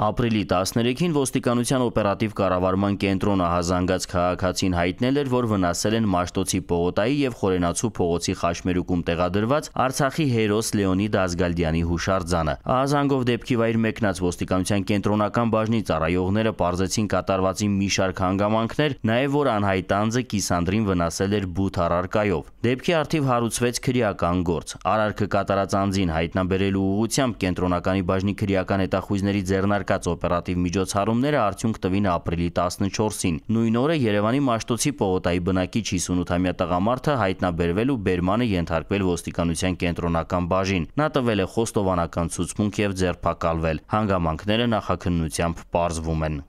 Ապրիլի 13-ին ոստիկանության օպերատիվ կառավարման կենտրոնը հազանգած քաղաքացին հայտնել էր, որ վնասել են Մաշտոցի Պողոտայի եւ Խորենացու փողոցի խաչմերուկում տեղադրված Արցախի հերոս Լեոնիդ Ազգալդյանի հուշարձանը։ Ահազանգով դեպքի վայր մեկնած ոստիկանության կենտրոնական բաժնի ծառայողները բարձեցին կատարվածի մի շարք հանգամանքներ, նաեւ որ անհայտ անձը կիսանդրին վնասել էր բութ առարկայով։ Դեպքի արդիվ հարուցվեց քրեական գործ։ Արարքը կատարած անձին հայտնաբերելու ուղղությամբ կենտրոնականի բաժնի քրեական հետախույզների ձեռնարկ ձեռնարկած օպերատիվ միջոցառումները արդյունք տվին ապրիլի 14-ին։ Նույն օրը Երևանի Մաշտոցի պողոտայի բնակիչ 58-ամյա տղամարդը հայտնաբերվել ու բերմանը ենթարկվել ոստիկանության կենտրոնական բաժին։ Նա տվել է խոստովանական ցուցմունք եւ ձերբակալվել։ Հանգամանքները նախաքննությամբ պարզվում են։